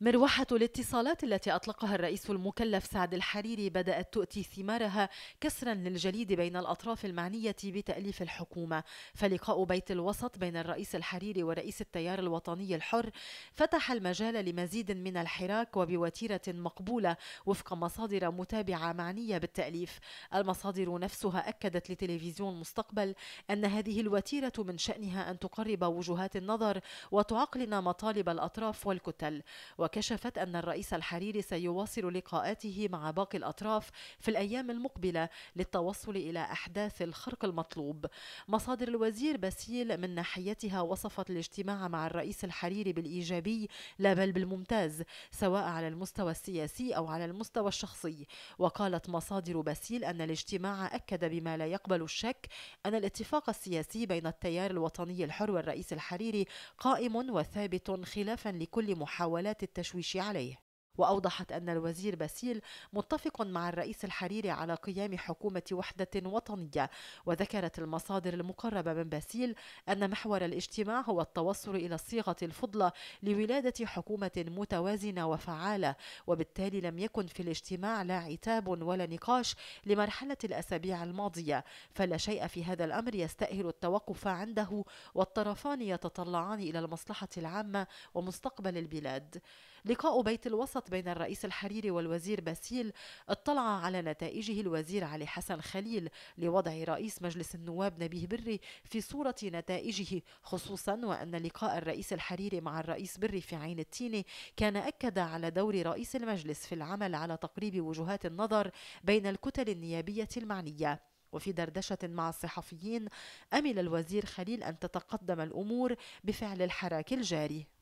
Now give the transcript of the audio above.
مروحة الاتصالات التي أطلقها الرئيس المكلف سعد الحريري بدأت تؤتي ثمارها كسرا للجليد بين الأطراف المعنية بتأليف الحكومة فلقاء بيت الوسط بين الرئيس الحريري ورئيس التيار الوطني الحر فتح المجال لمزيد من الحراك وبوتيرة مقبولة وفق مصادر متابعة معنية بالتأليف المصادر نفسها أكدت لتلفزيون مستقبل أن هذه الوتيرة من شأنها أن تقرب وجهات النظر وتعقلن مطالب الأطراف والكتل وكشفت أن الرئيس الحريري سيواصل لقاءاته مع باقي الأطراف في الأيام المقبلة للتوصل إلى أحداث الخرق المطلوب مصادر الوزير باسيل من ناحيتها وصفت الاجتماع مع الرئيس الحريري بالإيجابي لا بل بالممتاز سواء على المستوى السياسي أو على المستوى الشخصي وقالت مصادر باسيل أن الاجتماع أكد بما لا يقبل الشك أن الاتفاق السياسي بين التيار الوطني الحر والرئيس الحريري قائم وثابت خلافا لكل محاولات التأثير التشويش عليه وأوضحت أن الوزير باسيل متفق مع الرئيس الحريري على قيام حكومة وحدة وطنية وذكرت المصادر المقربة من باسيل أن محور الاجتماع هو التوصل إلى الصيغة الفضلى لولادة حكومة متوازنة وفعالة وبالتالي لم يكن في الاجتماع لا عتاب ولا نقاش لمرحلة الأسابيع الماضية فلا شيء في هذا الأمر يستأهل التوقف عنده والطرفان يتطلعان إلى المصلحة العامة ومستقبل البلاد لقاء بيت الوسط بين الرئيس الحريري والوزير باسيل اطلع على نتائجه الوزير علي حسن خليل لوضع رئيس مجلس النواب نبيه بري في صورة نتائجه خصوصا وأن لقاء الرئيس الحريري مع الرئيس بري في عين التين كان أكد على دور رئيس المجلس في العمل على تقريب وجهات النظر بين الكتل النيابية المعنية وفي دردشة مع الصحفيين أمل الوزير خليل أن تتقدم الأمور بفعل الحراك الجاري